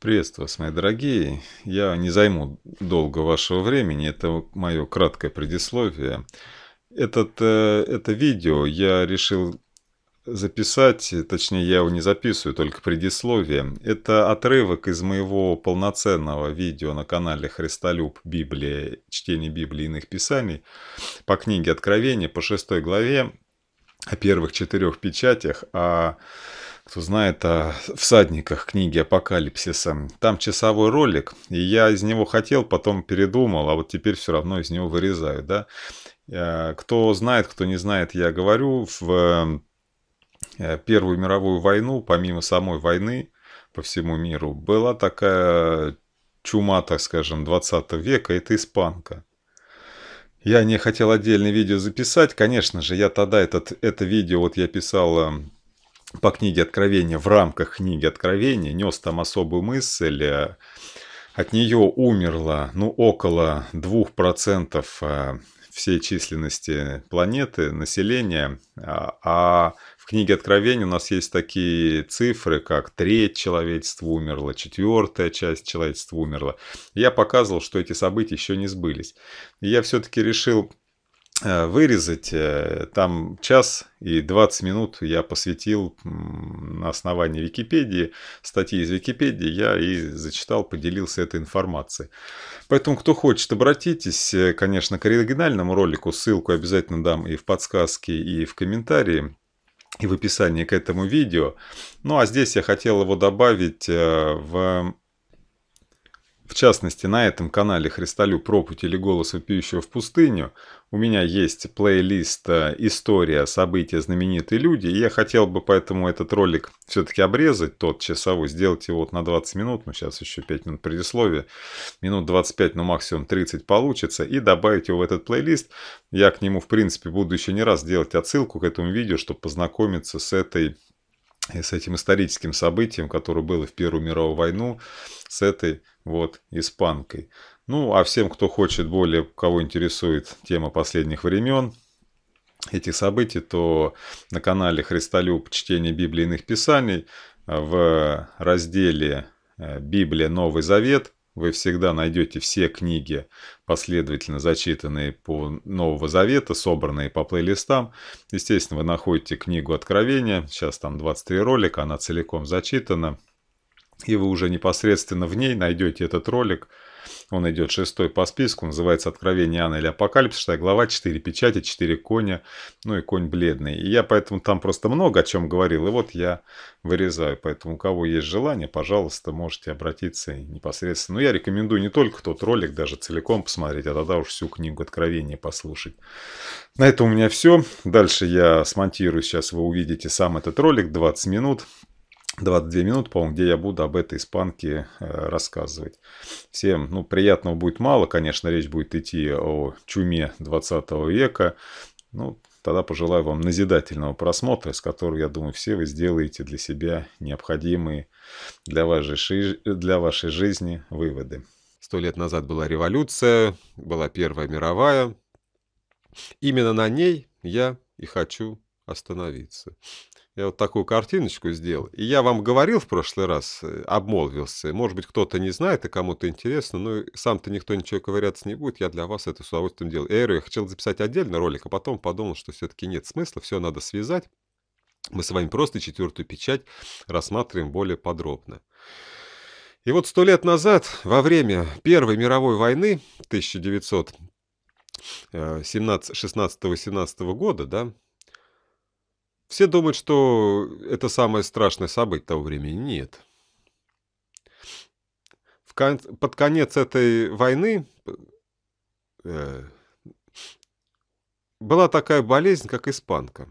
Приветствую вас, мои дорогие. Я не займу долго вашего времени, это мое краткое предисловие. Этот, э, это видео я решил записать, точнее я его не записываю, только предисловие. Это отрывок из моего полноценного видео на канале Христолюб Библия, чтение Библии и иных писаний по книге Откровения по шестой главе о первых четырех печатях, о а кто знает о а, всадниках книги Апокалипсиса, там часовой ролик, и я из него хотел, потом передумал, а вот теперь все равно из него вырезаю, да. А, кто знает, кто не знает, я говорю, в э, Первую мировую войну, помимо самой войны по всему миру, была такая чума, так скажем, 20 века, это испанка. Я не хотел отдельное видео записать, конечно же, я тогда этот, это видео, вот я писал э, по книге Откровения, в рамках книги Откровения, нес там особую мысль. Э, от нее умерло ну, около 2% э, всей численности планеты, населения. А, а в книге Откровения у нас есть такие цифры, как треть человечества умерла, четвертая часть человечества умерла. Я показывал, что эти события еще не сбылись. И я все-таки решил Э, вырезать. Э, там час и 20 минут я посвятил на основании Википедии, статьи из Википедии, я и зачитал, поделился этой информацией. Поэтому, кто хочет, обратитесь, э, конечно, к оригинальному ролику, ссылку обязательно дам и в подсказке, и в комментарии и в описании к этому видео. Ну а здесь я хотел его добавить в в частности, на этом канале «Христолюб. Пропуть или голос вопиющего в пустыню» у меня есть плейлист э, «История. События. Знаменитые люди». И я хотел бы поэтому этот ролик все-таки обрезать, тот часовой, сделать его вот на 20 минут. Ну, сейчас еще 5 минут предисловия. Минут 25, ну, максимум 30 получится. И добавить его в этот плейлист. Я к нему, в принципе, буду еще не раз делать отсылку к этому видео, чтобы познакомиться с этой и с этим историческим событием, которое было в Первую мировую войну, с этой вот испанкой. Ну, а всем, кто хочет более, кого интересует тема последних времен, этих событий, то на канале Христолюб Чтение Библии иных Писаний а в разделе э, «Библия. Новый Завет» вы всегда найдете все книги, последовательно зачитанные по Нового Завета, собранные по плейлистам. Естественно, вы находите книгу Откровения, сейчас там 23 ролика, она целиком зачитана. И вы уже непосредственно в ней найдете этот ролик – он идет шестой по списку, называется «Откровение Анны или Апокалипсис», шестая глава, четыре печати, четыре коня, ну и конь бледный. И я поэтому там просто много о чем говорил, и вот я вырезаю. Поэтому у кого есть желание, пожалуйста, можете обратиться непосредственно. Но ну, я рекомендую не только тот ролик, даже целиком посмотреть, а тогда уж всю книгу «Откровение» послушать. На этом у меня все. Дальше я смонтирую сейчас, вы увидите сам этот ролик, 20 минут. 22 минуты, по-моему, где я буду об этой испанке э, рассказывать. Всем, ну, приятного будет мало, конечно, речь будет идти о чуме 20 века. Ну, тогда пожелаю вам назидательного просмотра, с которого, я думаю, все вы сделаете для себя необходимые для вашей, для вашей жизни выводы. Сто лет назад была революция, была Первая мировая. Именно на ней я и хочу остановиться. Я вот такую картиночку сделал. И я вам говорил в прошлый раз, э, обмолвился. Может быть, кто-то не знает и а кому-то интересно, но сам-то никто ничего ковыряться не будет. Я для вас это с удовольствием делал. Эйру я хотел записать отдельно ролик, а потом подумал, что все-таки нет смысла, все надо связать. Мы с вами просто четвертую печать рассматриваем более подробно. И вот сто лет назад, во время Первой мировой войны 1917-16 э, года, да, все думают, что это самое страшное событие того времени. Нет. В кон... Под конец этой войны э... была такая болезнь, как испанка.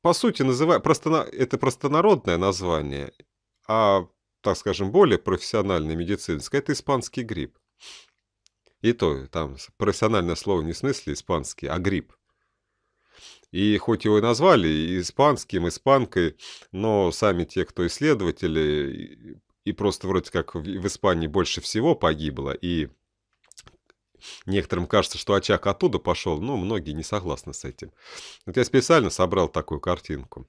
По сути, называ... Простона... это простонародное название, а, так скажем, более профессиональное медицинское – это испанский грипп. И то, там профессиональное слово не в смысле испанский, а грипп. И хоть его и назвали испанским, испанкой, но сами те, кто исследователи, и просто вроде как в Испании больше всего погибло, и некоторым кажется, что очаг оттуда пошел, но многие не согласны с этим. Вот я специально собрал такую картинку.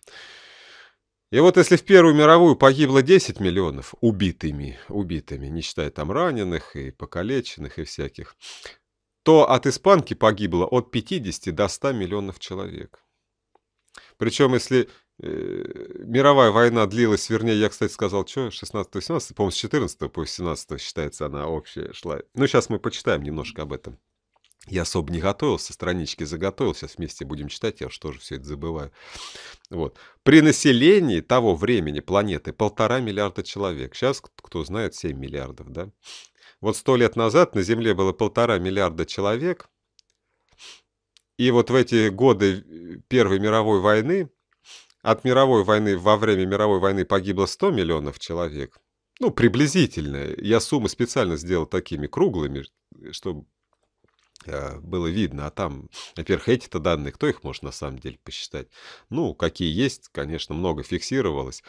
И вот если в Первую мировую погибло 10 миллионов убитыми, убитыми, не считая там раненых и покалеченных и всяких, то от испанки погибло от 50 до 100 миллионов человек. Причем, если э, мировая война длилась, вернее, я, кстати, сказал, что 16-18, по-моему, с 14 по 17 считается она общая шла. Ну, сейчас мы почитаем немножко об этом. Я особо не готовился, странички заготовил, сейчас вместе будем читать, я что же все это забываю. Вот. При населении того времени планеты полтора миллиарда человек. Сейчас, кто знает, 7 миллиардов, да? Вот сто лет назад на Земле было полтора миллиарда человек, и вот в эти годы э, Первой мировой войны, от мировой войны, во время мировой войны погибло 100 миллионов человек. Ну, приблизительно. Я суммы специально сделал такими круглыми, чтобы Э, было видно, а там, во-первых, эти-то данные, кто их может на самом деле посчитать? Ну, какие есть, конечно, много фиксировалось.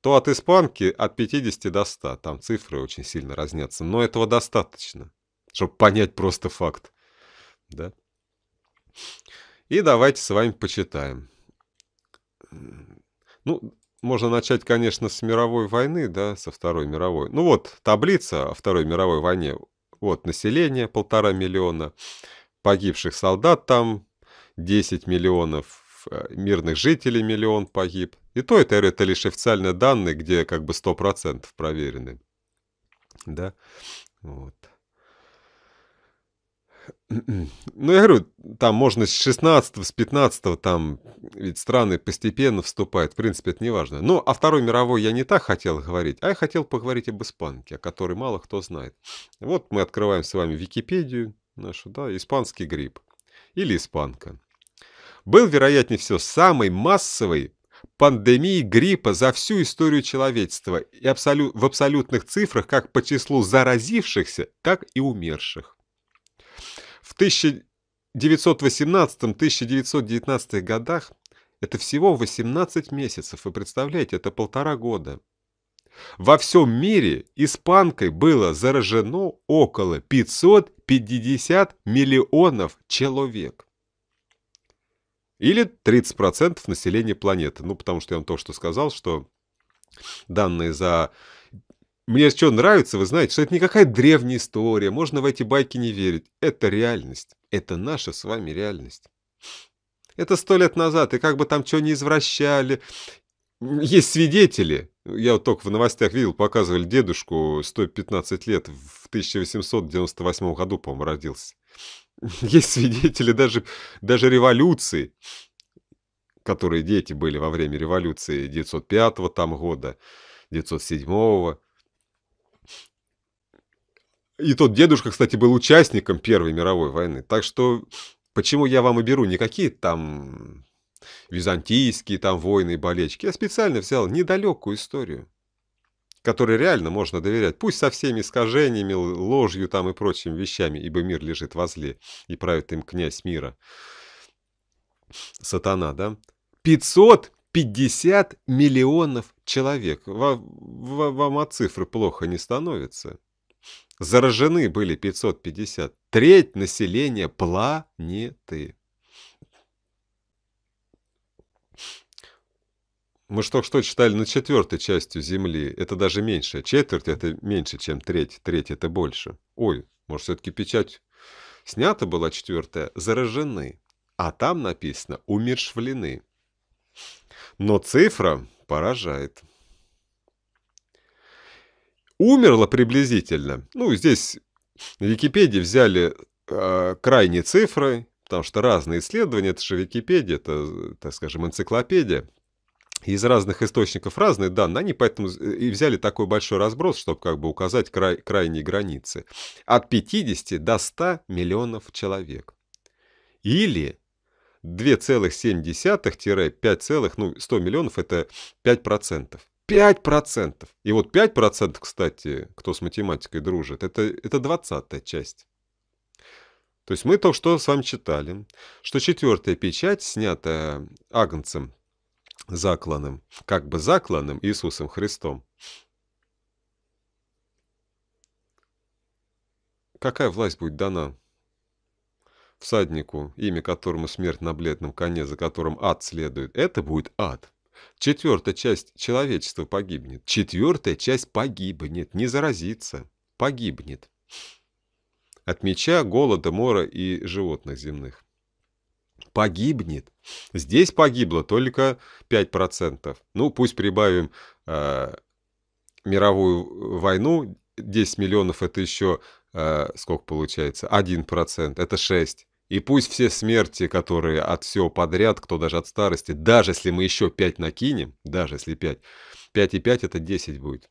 То от испанки от 50 до 100, там цифры очень сильно разнятся, но этого достаточно, чтобы понять просто факт, да? И давайте с вами почитаем. Ну, можно начать, конечно, с мировой войны, да, со Второй мировой. Ну вот, таблица о Второй мировой войне вот население полтора миллиона, погибших солдат там 10 миллионов, э, мирных жителей миллион погиб. И то это, это лишь официальные данные, где как бы 100% проверены. Да? Вот. Ну, я говорю, там можно с 16 с 15 там ведь страны постепенно вступают, в принципе, это не важно. Ну, о Второй мировой я не так хотел говорить, а я хотел поговорить об испанке, о которой мало кто знает. Вот мы открываем с вами Википедию нашу, да, испанский грипп или испанка. Был, вероятнее всего, самый массовый пандемии гриппа за всю историю человечества и абсолю... в абсолютных цифрах как по числу заразившихся, так и умерших. В 1918-1919 годах это всего 18 месяцев, Вы представляете, это полтора года. Во всем мире испанкой было заражено около 550 миллионов человек. Или 30% населения планеты. Ну, потому что я вам то, что сказал, что данные за мне что нравится, вы знаете, что это не какая древняя история, можно в эти байки не верить. Это реальность. Это наша с вами реальность. Это сто лет назад, и как бы там что не извращали. Есть свидетели. Я вот только в новостях видел, показывали дедушку 115 лет, в 1898 году, по-моему, родился. Есть свидетели даже, даже революции, которые дети были во время революции 905 там года, 907 -го. И тот дедушка, кстати, был участником Первой мировой войны. Так что почему я вам и беру не какие там византийские там войны и болечки. Я а специально взял недалекую историю, которой реально можно доверять. Пусть со всеми искажениями, ложью там и прочими вещами, ибо мир лежит возле, и правит им князь мира. Сатана, да? 550 миллионов человек. вам от цифры плохо не становится. Заражены были 550. Треть населения планеты. Мы что, что читали на четвертой частью Земли? Это даже меньше. Четверть это меньше, чем треть. Треть это больше. Ой, может, все-таки печать снята была четвертая? Заражены. А там написано «умершвлены». Но цифра поражает умерло приблизительно. Ну, здесь в Википедии взяли э, крайние цифры, потому что разные исследования, это же Википедия, это, так скажем, энциклопедия. Из разных источников разные данные, они поэтому и взяли такой большой разброс, чтобы как бы указать край, крайние границы. От 50 до 100 миллионов человек. Или 2,7-5, ну 100 миллионов это 5%. Пять процентов. И вот пять процентов, кстати, кто с математикой дружит, это, это 20 часть. То есть мы то, что с вами читали, что четвертая печать, снятая агнцем, закланом, как бы закланом Иисусом Христом. Какая власть будет дана всаднику, имя которому смерть на бледном коне, за которым ад следует? Это будет ад. Четвертая часть человечества погибнет. Четвертая часть погибнет, не заразится, погибнет. Отмечая меча, голода, мора и животных земных. Погибнет. Здесь погибло только 5%. Ну, пусть прибавим э, мировую войну. 10 миллионов это еще, э, сколько получается? 1%. Это 6. И пусть все смерти, которые от всего подряд, кто даже от старости, даже если мы еще 5 накинем, даже если 5, 5 и 5 это 10 будет.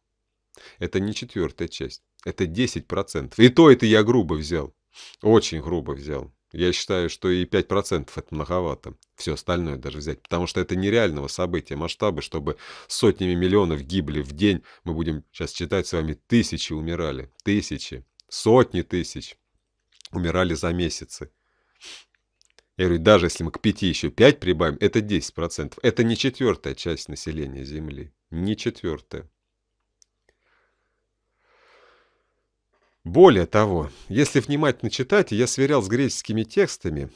Это не четвертая часть, это 10%. И то это я грубо взял, очень грубо взял. Я считаю, что и 5% это многовато. Все остальное даже взять. Потому что это нереального события масштабы, чтобы сотнями миллионов гибли в день. Мы будем сейчас читать с вами, тысячи умирали. Тысячи. Сотни тысяч умирали за месяцы. Я говорю, даже если мы к 5 еще 5 прибавим, это 10%. Это не четвертая часть населения Земли. Не четвертая. Более того, если внимательно читать, я сверял с греческими текстами,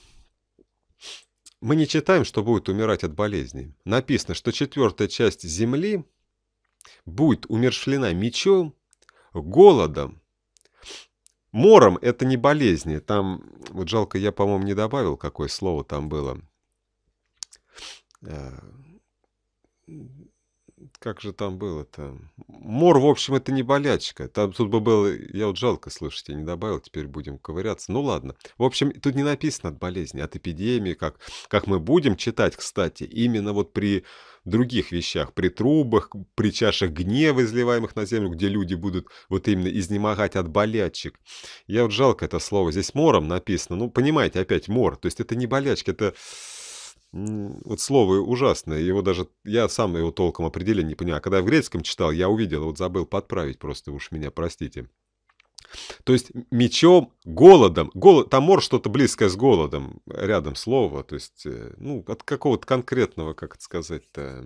мы не читаем, что будет умирать от болезней. Написано, что четвертая часть Земли будет умершлена мечом, голодом, Мором — это не болезни. Там, вот жалко, я, по-моему, не добавил, какое слово там было. Э, как же там было-то? Мор, в общем, это не болячка. Там тут бы было... Я вот жалко, слышать, не добавил, теперь будем ковыряться. Ну ладно. В общем, тут не написано от болезни, от эпидемии, как, как мы будем читать, кстати, именно вот при других вещах, при трубах, при чашах гнева, изливаемых на землю, где люди будут вот именно изнемогать от болячек. Я вот жалко это слово. Здесь мором написано. Ну, понимаете, опять мор. То есть это не болячка, это вот слово ужасное, его даже, я сам его толком определенно не понимаю. А когда я в греческом читал, я увидел, вот забыл подправить просто, уж меня простите. То есть мечом, голодом, голод, тамор что-то близкое с голодом, э, рядом слово, то есть, э, ну, от какого-то конкретного, как это сказать-то,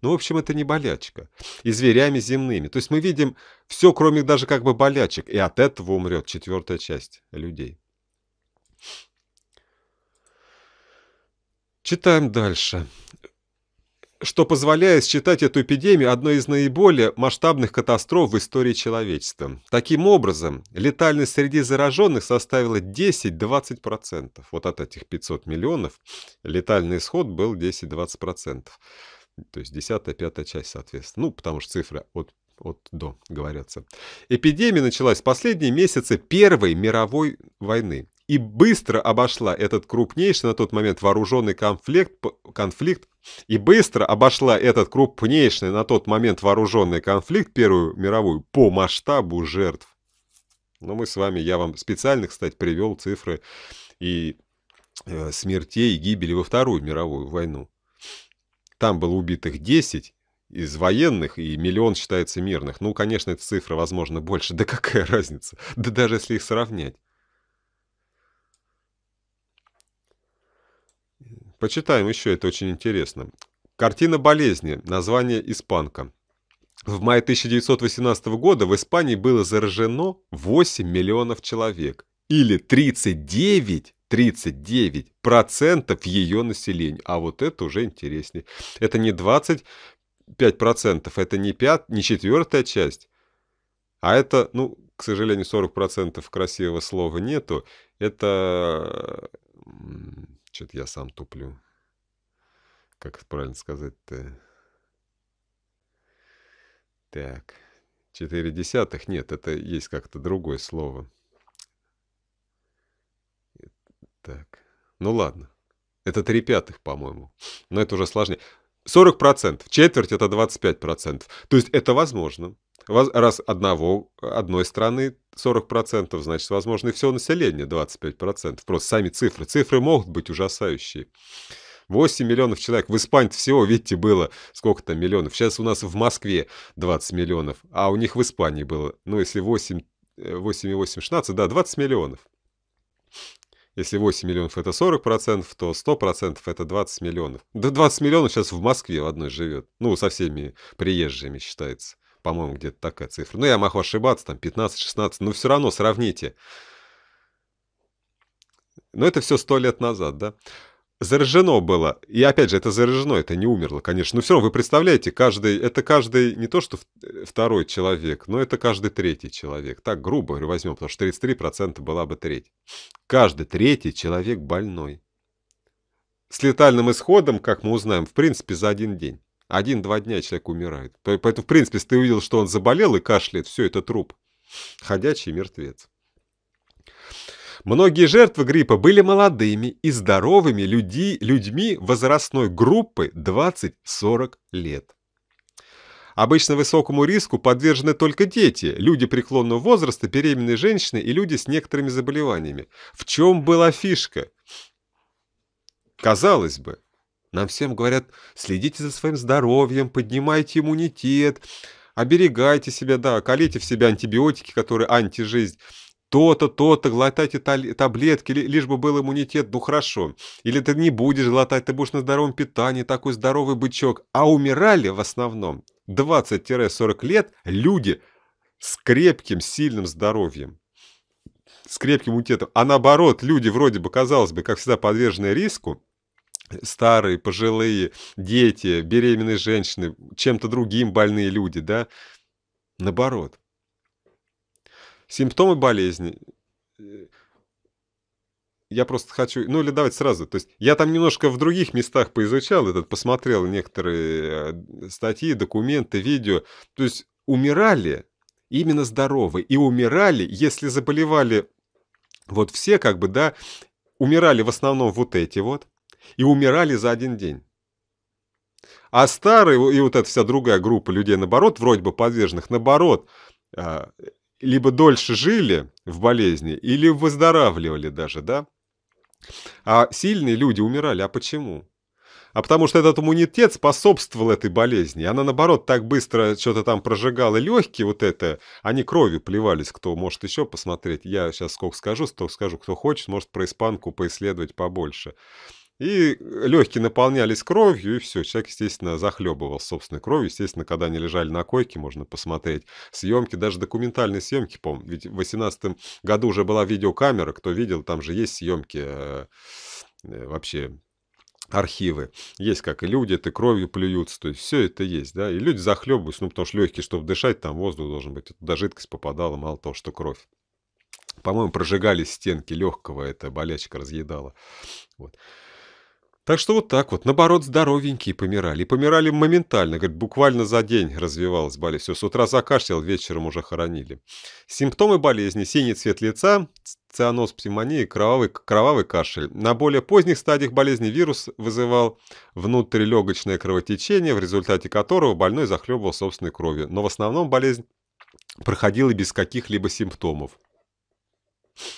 ну, в общем, это не болячка. И зверями земными. То есть мы видим все, кроме даже как бы болячек. И от этого умрет четвертая часть людей. Читаем дальше. Что позволяет считать эту эпидемию одной из наиболее масштабных катастроф в истории человечества. Таким образом, летальность среди зараженных составила 10-20%. Вот от этих 500 миллионов летальный исход был 10-20%. То есть десятая пятая часть, соответственно. Ну, потому что цифры от от до, говорятся. Эпидемия началась в последние месяцы Первой мировой войны и быстро обошла этот крупнейший на тот момент вооруженный конфликт, конфликт и быстро обошла этот крупнейший на тот момент вооруженный конфликт Первую мировую по масштабу жертв. Но мы с вами, я вам специально, кстати, привел цифры и э, смертей, и гибели во Вторую мировую войну. Там было убитых 10 из военных, и миллион считается мирных. Ну, конечно, эта цифра, возможно, больше. Да какая разница? Да даже если их сравнять. Почитаем еще, это очень интересно. Картина болезни. Название испанка. В мае 1918 года в Испании было заражено 8 миллионов человек, или 39 39% ее населения. А вот это уже интереснее. Это не 25%, это не, 5, не четвертая часть, а это, ну, к сожалению, 40% красивого слова нету. Это что-то я сам туплю. Как правильно сказать-то? Так. Четыре десятых? Нет, это есть как-то другое слово. Так. Ну ладно. Это три пятых, по-моему. Но это уже сложнее. 40%, четверть это 25%. То есть это возможно. Раз одного, одной страны 40%, значит, возможно, и все население 25%. Просто сами цифры. Цифры могут быть ужасающие. 8 миллионов человек. В Испании всего, видите, было сколько там миллионов. Сейчас у нас в Москве 20 миллионов, а у них в Испании было, ну, если 8, 8,8, 16, да, 20 миллионов. Если 8 миллионов это 40%, то 100% это 20 миллионов. Да 20 миллионов сейчас в Москве в одной живет. Ну, со всеми приезжими считается. По-моему, где-то такая цифра. Ну, я могу ошибаться, там 15-16, но все равно сравните. Но это все 100 лет назад, да? заражено было. И опять же, это заражено, это не умерло, конечно. Но все равно вы представляете, каждый, это каждый не то что э, второй человек, но это каждый третий человек. Так грубо говоря, возьмем, потому что 33% была бы треть. Каждый третий человек больной. С летальным исходом, как мы узнаем, в принципе, за один день. Один-два дня человек умирает. Поэтому, в принципе, если ты увидел, что он заболел и кашляет, все, это труп. Ходячий мертвец. Многие жертвы гриппа были молодыми и здоровыми люди, людьми возрастной группы 20-40 лет. Обычно высокому риску подвержены только дети, люди преклонного возраста, беременные женщины и люди с некоторыми заболеваниями. В чем была фишка? Казалось бы, нам всем говорят, следите за своим здоровьем, поднимайте иммунитет, оберегайте себя, да, колите в себя антибиотики, которые антижизнь то-то, то-то, глотайте таблетки, лишь бы был иммунитет, ну хорошо. Или ты не будешь глотать, ты будешь на здоровом питании, такой здоровый бычок. А умирали в основном 20-40 лет люди с крепким, сильным здоровьем, с крепким иммунитетом. А наоборот, люди вроде бы, казалось бы, как всегда, подвержены риску, старые, пожилые, дети, беременные женщины, чем-то другим больные люди, да, наоборот – Симптомы болезни. Я просто хочу... Ну или давайте сразу. То есть я там немножко в других местах поизучал этот, посмотрел некоторые э, статьи, документы, видео. То есть умирали именно здоровые. И умирали, если заболевали вот все как бы, да, умирали в основном вот эти вот. И умирали за один день. А старые и вот эта вся другая группа людей, наоборот, вроде бы подверженных, наоборот, а, либо дольше жили в болезни, или выздоравливали даже, да? А сильные люди умирали. А почему? А потому что этот иммунитет способствовал этой болезни. Она, наоборот, так быстро что-то там прожигала легкие вот это. Они кровью плевались, кто может еще посмотреть. Я сейчас сколько скажу, столько скажу. Кто хочет, может про испанку поисследовать побольше. И э, легкие наполнялись кровью, и все. Человек, естественно, захлебывал собственной кровью. Естественно, когда они лежали на койке, можно посмотреть съемки, даже документальные съемки, помню. Ведь в 18 году уже была видеокамера, кто видел, там же есть съемки э, э, вообще архивы. Есть как и люди, это кровью плюются, то есть все это есть, да, и люди захлебываются, ну, потому что легкие, чтобы дышать, там воздух должен быть, туда жидкость попадала, мало того, что кровь. По-моему, прожигали стенки легкого, эта болячка разъедала. Вот. Так что вот так вот, наоборот, здоровенькие помирали. И помирали моментально, говорит, буквально за день развивалась болезнь. Все, с утра закашлял, вечером уже хоронили. Симптомы болезни – синий цвет лица, цианоз пневмонии, кровавый, кровавый кашель. На более поздних стадиях болезни вирус вызывал внутрилегочное кровотечение, в результате которого больной захлебывал собственной кровью. Но в основном болезнь проходила без каких-либо симптомов.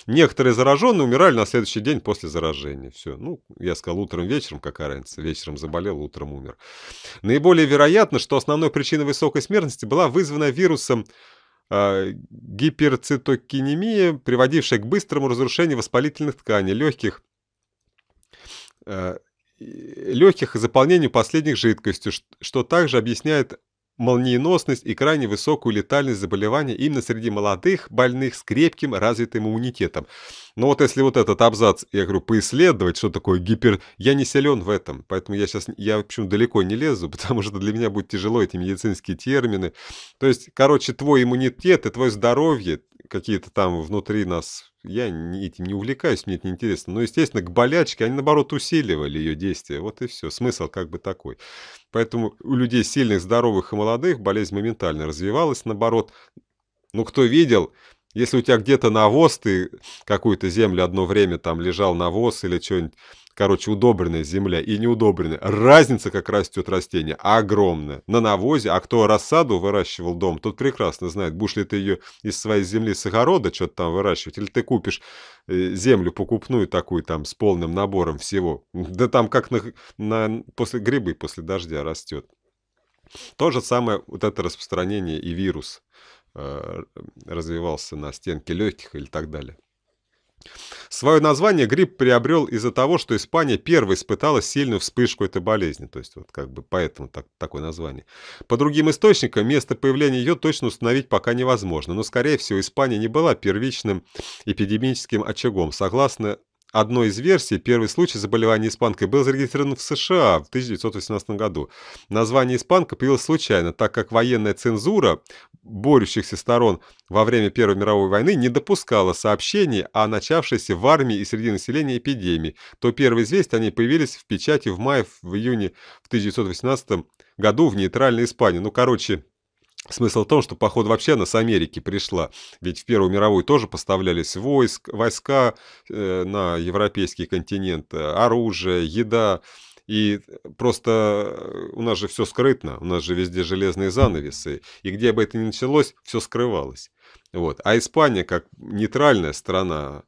Некоторые зараженные умирали на следующий день после заражения. Все. Ну, я сказал, утром, вечером, какая разница. Вечером заболел, утром умер. Наиболее вероятно, что основной причиной высокой смертности была вызвана вирусом э, гиперцитокинемия, приводившая к быстрому разрушению воспалительных тканей, легких, э, а, легких и заполнению последних жидкостью, что также объясняет молниеносность и крайне высокую летальность заболевания именно среди молодых больных с крепким развитым иммунитетом. Но вот если вот этот абзац, я говорю, поисследовать, что такое гипер... Я не силен в этом, поэтому я сейчас, я в общем далеко не лезу, потому что для меня будет тяжело эти медицинские термины. То есть, короче, твой иммунитет и твое здоровье, какие-то там внутри нас я этим не увлекаюсь, мне это не интересно, Но, естественно, к болячке они, наоборот, усиливали ее действие. Вот и все. Смысл как бы такой. Поэтому у людей сильных, здоровых и молодых болезнь моментально развивалась. Наоборот, ну, кто видел, если у тебя где-то навоз, ты какую-то землю одно время там лежал навоз или что-нибудь короче, удобренная земля и неудобренная, разница, как растет растение, огромная. На навозе, а кто рассаду выращивал дом, тот прекрасно знает, будешь ли ты ее из своей земли с огорода что-то там выращивать, или ты купишь э, землю покупную такую там с полным набором всего. Да там как на, на, после грибы после дождя растет. То же самое вот это распространение и вирус э, развивался на стенке легких или так далее. Свое название грипп приобрел из-за того, что Испания первой испытала сильную вспышку этой болезни, то есть вот как бы поэтому так, такое название. По другим источникам, место появления ее точно установить пока невозможно, но, скорее всего, Испания не была первичным эпидемическим очагом, согласно одной из версий, первый случай заболевания испанкой был зарегистрирован в США в 1918 году. Название испанка появилось случайно, так как военная цензура борющихся сторон во время Первой мировой войны не допускала сообщений о начавшейся в армии и среди населения эпидемии. То первые известия они появились в печати в мае, в июне в 1918 году в нейтральной Испании. Ну, короче, Смысл в том, что, поход вообще она с Америки пришла. Ведь в Первую мировую тоже поставлялись войск, войска э, на европейский континент, э, оружие, еда. И просто э, у нас же все скрытно, у нас же везде железные занавесы. И где бы это ни началось, все скрывалось. Вот. А Испания, как нейтральная страна,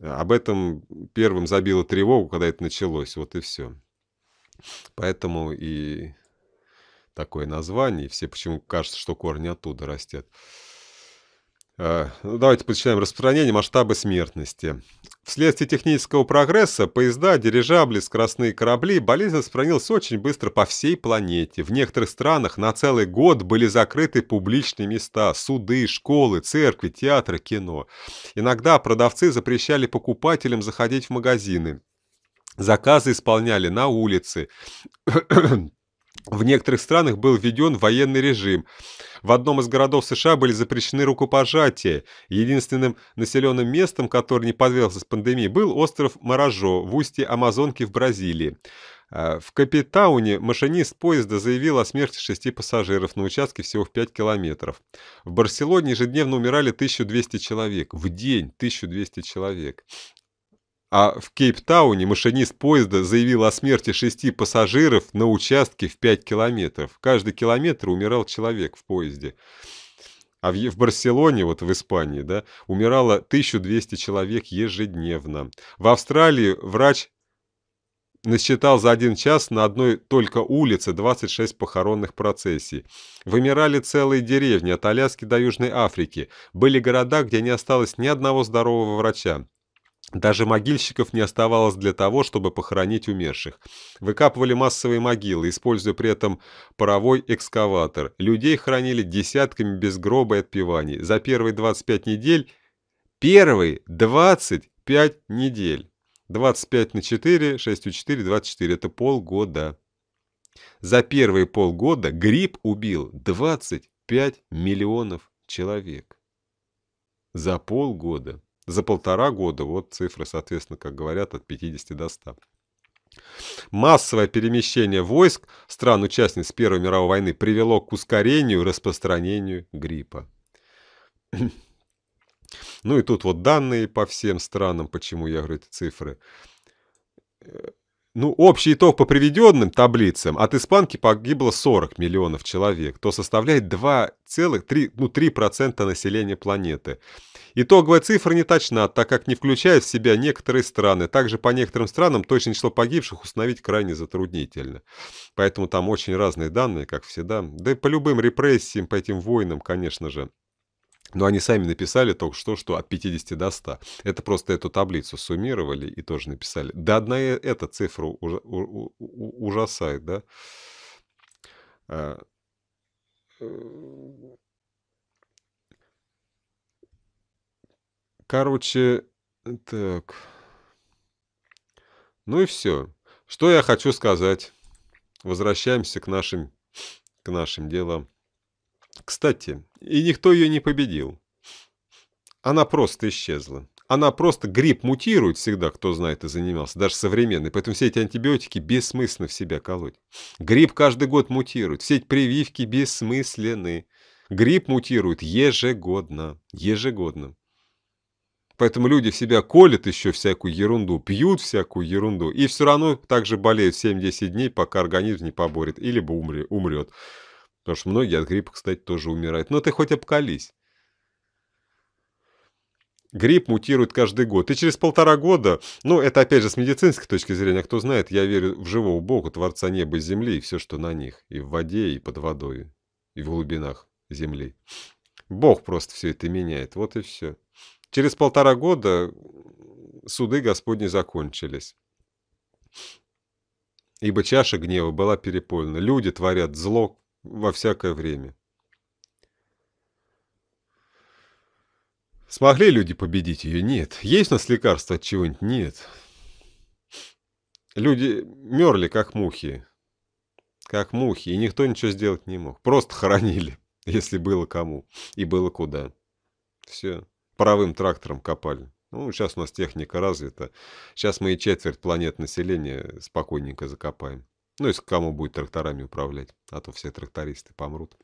об этом первым забила тревогу, когда это началось. Вот и все. Поэтому и такое название, все почему кажется, что корни оттуда растет. Э, ну, давайте почитаем распространение масштаба смертности. Вследствие технического прогресса поезда, дирижабли, скоростные корабли болезнь распространилась очень быстро по всей планете. В некоторых странах на целый год были закрыты публичные места, суды, школы, церкви, театры, кино. Иногда продавцы запрещали покупателям заходить в магазины. Заказы исполняли на улице. В некоторых странах был введен военный режим. В одном из городов США были запрещены рукопожатия. Единственным населенным местом, который не подвергся пандемии, был остров Маражо в устье Амазонки в Бразилии. А, в Капитауне машинист поезда заявил о смерти шести пассажиров на участке всего в 5 километров. В Барселоне ежедневно умирали 1200 человек. В день 1200 человек а в Кейптауне машинист поезда заявил о смерти шести пассажиров на участке в 5 километров. Каждый километр умирал человек в поезде. А в, в Барселоне, вот в Испании, да, умирало 1200 человек ежедневно. В Австралии врач насчитал за один час на одной только улице 26 похоронных процессий. Вымирали целые деревни от Аляски до Южной Африки. Были города, где не осталось ни одного здорового врача. Даже могильщиков не оставалось для того, чтобы похоронить умерших. Выкапывали массовые могилы, используя при этом паровой экскаватор. Людей хранили десятками без гроба и отпеваний. За первые 25 недель... Первые 25 недель! 25 на 4, 6 у 4, 24. Это полгода. За первые полгода грипп убил 25 миллионов человек. За полгода. За полтора года, вот цифры, соответственно, как говорят, от 50 до 100. Массовое перемещение войск стран-участниц Первой мировой войны привело к ускорению распространению гриппа. Ну и тут вот данные по всем странам, почему я говорю эти цифры. Ну, общий итог по приведенным таблицам от испанки погибло 40 миллионов человек, то составляет 2,3% ну, 3 населения планеты. Итоговая цифра не точна, так как не включает в себя некоторые страны. Также по некоторым странам точное число погибших установить крайне затруднительно. Поэтому там очень разные данные, как всегда. Да и по любым репрессиям, по этим войнам, конечно же. Но они сами написали только что, что от 50 до 100. Это просто эту таблицу суммировали и тоже написали. Да одна эта цифра ужасает, да? А, э, короче, так. Ну и все. Что я хочу сказать? Возвращаемся к нашим, к нашим делам. Кстати, и никто ее не победил. Она просто исчезла. Она просто... Грипп мутирует всегда, кто знает и занимался, даже современный. Поэтому все эти антибиотики бессмысленно в себя колоть. Грипп каждый год мутирует. Все эти прививки бессмысленны. Грипп мутирует ежегодно. Ежегодно. Поэтому люди в себя колят еще всякую ерунду, пьют всякую ерунду и все равно также болеют 7-10 дней, пока организм не поборет или умрет. Потому что многие от гриппа, кстати, тоже умирают. Но ну, ты хоть обкались. Грипп мутирует каждый год. И через полтора года, ну, это опять же с медицинской точки зрения, а кто знает, я верю в живого Бога, Творца неба и земли, и все, что на них. И в воде, и под водой, и в глубинах земли. Бог просто все это меняет. Вот и все. Через полтора года суды Господни закончились. Ибо чаша гнева была переполнена. Люди творят зло, во всякое время. Смогли люди победить ее? Нет. Есть у нас лекарства от чего-нибудь? Нет. Люди мерли, как мухи. Как мухи, и никто ничего сделать не мог. Просто хоронили, если было кому и было куда. Все. правым трактором копали. Ну, сейчас у нас техника развита. Сейчас мы и четверть планет населения спокойненько закопаем. Ну, и кому будет тракторами управлять, а то все трактористы помрут.